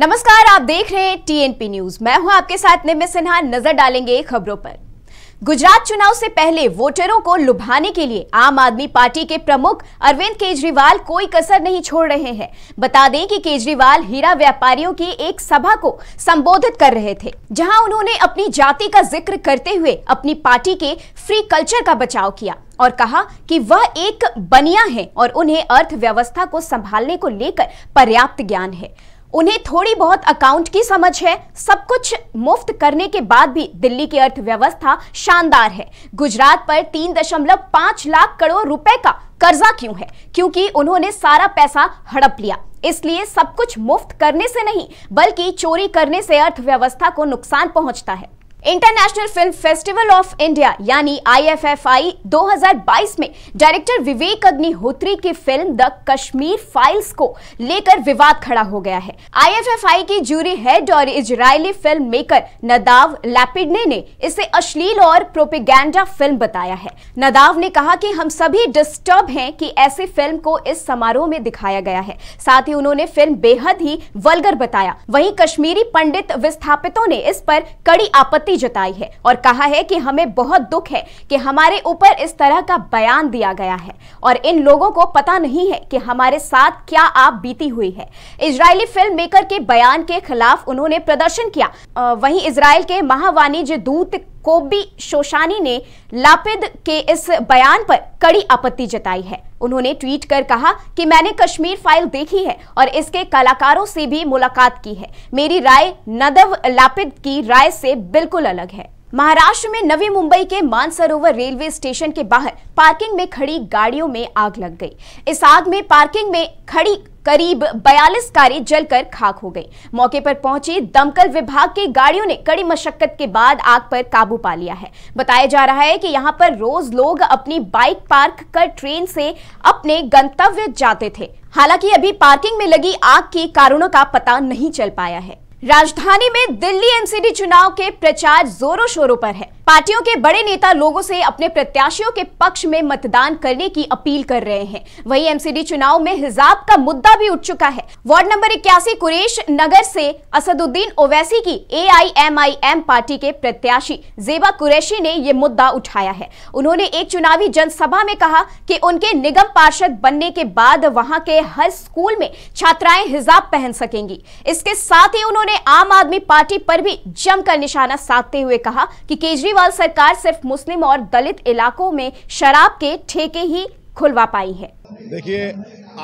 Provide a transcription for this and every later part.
नमस्कार आप देख रहे हैं टीएनपी न्यूज मैं हूं आपके साथ निम्न सिन्हा नजर डालेंगे खबरों पर गुजरात चुनाव से पहले वोटरों को लुभाने के लिए आम आदमी पार्टी के प्रमुख अरविंद केजरीवाल कोई कसर नहीं छोड़ रहे हैं बता दें कि केजरीवाल हीरा व्यापारियों की एक सभा को संबोधित कर रहे थे जहां उन्होंने अपनी जाति का जिक्र करते हुए अपनी पार्टी के फ्री कल्चर का बचाव किया और कहा कि वह एक बनिया है और उन्हें अर्थव्यवस्था को संभालने को लेकर पर्याप्त ज्ञान है उन्हें थोड़ी बहुत अकाउंट की समझ है सब कुछ मुफ्त करने के बाद भी दिल्ली की अर्थव्यवस्था शानदार है गुजरात पर तीन दशमलव पांच लाख करोड़ रुपए का कर्जा क्यों है क्योंकि उन्होंने सारा पैसा हड़प लिया इसलिए सब कुछ मुफ्त करने से नहीं बल्कि चोरी करने से अर्थव्यवस्था को नुकसान पहुंचता है international film festival of India यानी आईएफएफआई 2022 में डायरेक्टर विवेक अग्निहोत्री की फिल्म द कश्मीर फाइल्स को लेकर विवाद खड़ा हो गया है आईएफएफआई की जूरी हेड और इजरायली फिल्म मेकर नदाव लैपिडने ने इसे अश्लील और प्रोपेगेंडा फिल्म बताया है नदाव ने कहा कि हम सभी डिस्टर्ब है की ऐसी फिल्म को इस समारोह में दिखाया गया है साथ ही उन्होंने फिल्म बेहद ही वलगर बताया वही कश्मीरी पंडित विस्थापितों ने इस पर कड़ी आपत्ति आपत्ति जताई है और कहा है कि हमें बहुत दुख है कि हमारे ऊपर इस तरह का बयान दिया गया है और इन लोगों को पता नहीं है कि हमारे साथ क्या आप बीती हुई है इसराइली फिल्म मेकर के बयान के खिलाफ उन्होंने प्रदर्शन किया वहीं इसराइल के महावाणिज्य दूत कोबी शोशानी ने लापिद के इस बयान पर कड़ी आपत्ति जताई है उन्होंने ट्वीट कर कहा कि मैंने कश्मीर फाइल देखी है और इसके कलाकारों से भी मुलाकात की है मेरी राय नदव लापिद की राय से बिल्कुल अलग है महाराष्ट्र में नवी मुंबई के मानसरोवर रेलवे स्टेशन के बाहर पार्किंग में खड़ी गाड़ियों में आग लग गई इस आग में पार्किंग में खड़ी करीब 42 कारें जलकर खाक हो गई मौके पर पहुंचे दमकल विभाग की गाड़ियों ने कड़ी मशक्कत के बाद आग पर काबू पा लिया है बताया जा रहा है कि यहां पर रोज लोग अपनी बाइक पार्क कर ट्रेन से अपने गंतव्य जाते थे हालांकि अभी पार्किंग में लगी आग के कारणों का पता नहीं चल पाया है राजधानी में दिल्ली एमसीडी चुनाव के प्रचार जोरों शोरों पर है पार्टियों के बड़े नेता लोगों से अपने प्रत्याशियों के पक्ष में मतदान करने की अपील कर रहे हैं वहीं एमसीडी चुनाव में हिजाब का मुद्दा भी उठ चुका है वार्ड नंबर इक्यासी कुरेश नगर से असदुद्दीन ओवैसी की एआईएमआईएम पार्टी के प्रत्याशी जेबा कुरैशी ने ये मुद्दा उठाया है उन्होंने एक चुनावी जनसभा में कहा कि उनके निगम पार्षद बनने के बाद वहाँ के हर स्कूल में छात्राएं हिजाब पहन सकेंगी इसके साथ ही उन्होंने आम आदमी पार्टी पर भी जमकर निशाना साधते हुए कहा की केजरीवाल केजरीवाल सरकार सिर्फ मुस्लिम और दलित इलाकों में शराब के ठेके ही खुलवा पाई है देखिए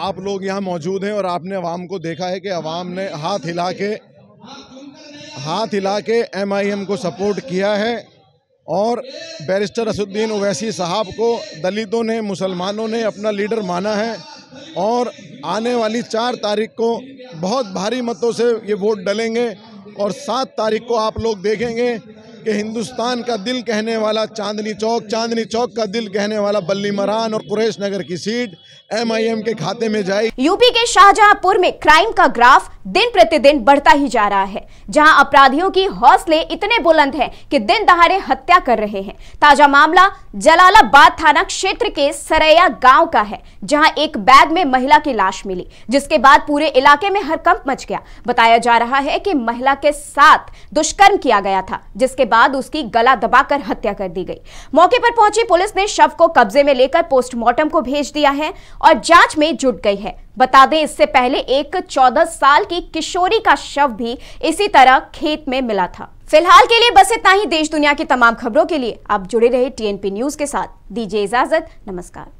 आप लोग यहाँ मौजूद हैं और आपने अवाम को देखा है कि अवाम ने हाथ हिला के हाथ हिला के एम को सपोर्ट किया है और बैरिस्टर असुद्दीन ओवैसी साहब को दलितों ने मुसलमानों ने अपना लीडर माना है और आने वाली चार तारीख को बहुत भारी मतों से ये वोट डलेंगे और सात तारीख को आप लोग देखेंगे कि हिंदुस्तान का दिल कहने वाला चांदनी चौक चांदनी चौक का दिल कहने वाला बल्ली मरान और कुरेश नगर की सीट एमआईएम के खाते में जाएगी यूपी के शाहजहांपुर में क्राइम का ग्राफ दिन प्रतिदिन बढ़ता ही जा रहा है जहां अपराधियों की हौसले इतने बुलंद हैं कि दिन दहाड़े हत्या कर रहे हैं ताजा मामला जलालाबाद थाना क्षेत्र के सरैया गांव का है जहां एक बैग में महिला की लाश मिली जिसके बाद पूरे इलाके में हरकंप मच गया बताया जा रहा है की महिला के साथ दुष्कर्म किया गया था जिसके बाद उसकी गला दबाकर हत्या कर दी गई मौके पर पहुंची पुलिस ने शव को कब्जे में लेकर पोस्टमार्टम को भेज दिया है और जांच में जुट गई है बता दें इससे पहले एक 14 साल की किशोरी का शव भी इसी तरह खेत में मिला था फिलहाल के लिए बस इतना ही देश दुनिया की तमाम खबरों के लिए आप जुड़े रहे टीएनपी न्यूज के साथ दीजिए इजाजत नमस्कार